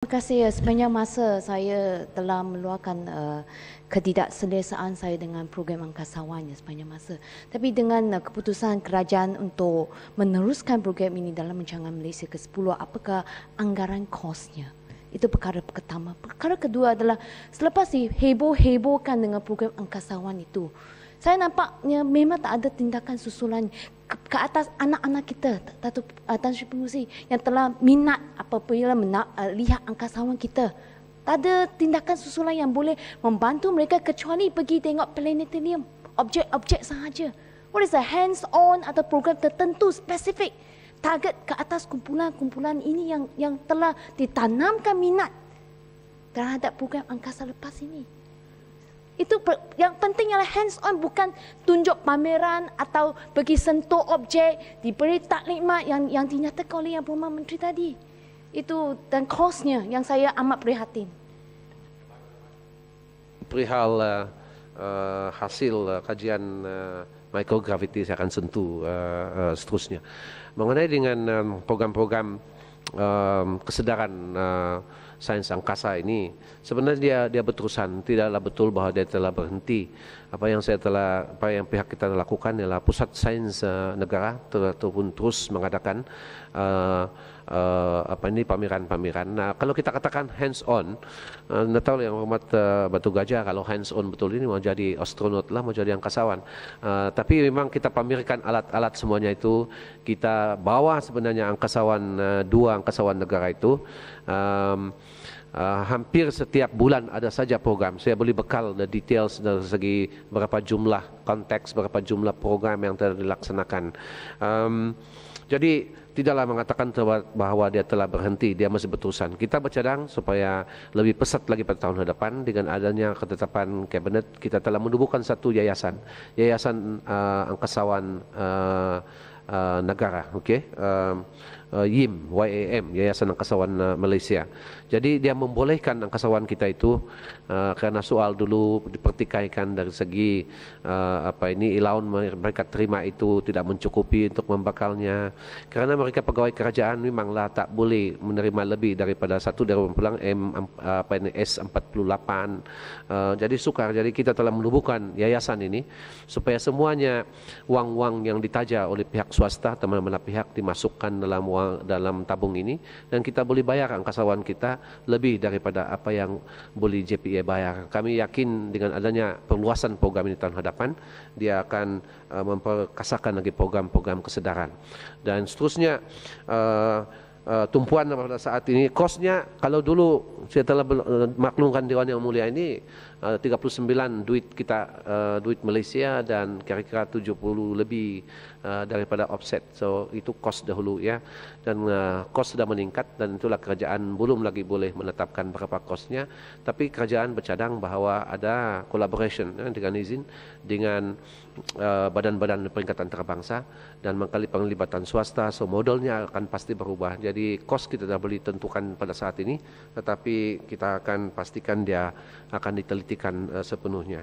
Terima kasih ya. Sepanjang masa saya telah meluahkan uh, ketidakselesaan saya dengan program angkasawan ya sepanjang masa. Tapi dengan uh, keputusan kerajaan untuk meneruskan program ini dalam rancangan Malaysia ke-10, apakah anggaran kosnya? Itu perkara pertama. Perkara kedua adalah selepas heboh-hebohkan dengan program angkasawan itu, saya nampaknya memang tak ada tindakan susulan ke, ke atas anak-anak kita, Datuk uh, Tan Sri yang telah minat apabila mena, uh, lihat angkasawan kita. Tak ada tindakan susulan yang boleh membantu mereka kecuali pergi tengok planetarium, objek-objek sahaja. What is a hands-on atau program tertentu, spesifik target ke atas kumpulan-kumpulan ini yang yang telah ditanamkan minat terhadap program angkasa lepas ini. Itu per, yang penting ialah hands on bukan tunjuk pameran atau pergi sentuh objek, diberi taklimat yang yang dinyatakan oleh yang Puan Menteri tadi. Itu dan kosnya yang saya amat prihatin. Perihal uh, uh hasil uh, kajian uh, Gravity saya akan sentuh uh, uh, seterusnya mengenai dengan um, program-program um, uh, kesedaran uh, sains angkasa ini sebenarnya dia dia berterusan tidaklah betul bahawa dia telah berhenti apa yang saya telah apa yang pihak kita lakukan ialah pusat sains uh, negara ter ataupun terus mengadakan uh, uh, apa ini pameran-pameran. Nah, kalau kita katakan hands on, uh, eh, tahu yang hormat uh, batu gajah kalau hands on betul ini mau jadi astronot lah, mau jadi angkasawan. Uh, tapi memang kita pamerkan alat-alat semuanya itu, kita bawa sebenarnya angkasawan uh, dua angkasawan negara itu. Um, uh, hampir setiap bulan ada saja program. Saya boleh bekal the details dari segi berapa jumlah konteks, berapa jumlah program yang telah dilaksanakan. Um, jadi tidaklah mengatakan bahawa dia telah berhenti, dia masih berterusan. Kita bercadang supaya lebih pesat lagi pada tahun hadapan dengan adanya ketetapan kabinet kita telah menubuhkan satu yayasan, yayasan uh, angkasawan uh, uh, negara, oke? Okay? Uh, um, uh, YIM, YAM, Yayasan Angkasawan uh, Malaysia. Jadi dia membolehkan angkasawan kita itu uh, karena soal dulu dipertikaikan dari segi uh, apa ini ilaun mereka terima itu tidak mencukupi untuk membakalnya. Karena mereka pegawai kerajaan memanglah tak boleh menerima lebih daripada satu dari pulang M uh, apa ini S48. Uh, jadi sukar. Jadi kita telah menubuhkan yayasan ini supaya semuanya uang-uang yang ditaja oleh pihak swasta atau mana pihak dimasukkan dalam uang, dalam tabung ini dan kita boleh bayar angkasawan kita lebih daripada apa yang boleh JPA bayar. Kami yakin dengan adanya perluasan program ini tahun hadapan dia akan uh, memperkasakan lagi program-program kesedaran dan seterusnya uh, uh, tumpuan pada saat ini kosnya kalau dulu saya telah eh, maklumkan dewan yang mulia ini eh, uh, 39 duit kita uh, duit Malaysia dan kira-kira 70 lebih uh, daripada offset so itu kos dahulu ya dan uh, kos sudah meningkat dan itulah kerajaan belum lagi boleh menetapkan berapa kosnya tapi kerajaan bercadang bahwa ada collaboration ya, dengan izin dengan badan-badan uh, terbangsa dan mengkali penglibatan swasta so modelnya akan pasti berubah jadi jadi kos kita dah boleh tentukan pada saat ini tetapi kita akan pastikan dia akan ditelitikan eh, sepenuhnya